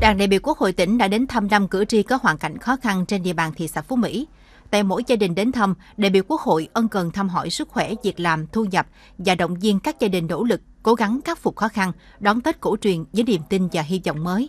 Đoàn đại biểu Quốc hội tỉnh đã đến thăm năm cử tri có hoàn cảnh khó khăn trên địa bàn thị xã Phú Mỹ. Tại mỗi gia đình đến thăm, đại biểu Quốc hội ân cần thăm hỏi sức khỏe, việc làm, thu nhập và động viên các gia đình nỗ lực, cố gắng khắc phục khó khăn, đón Tết cổ truyền với niềm tin và hy vọng mới.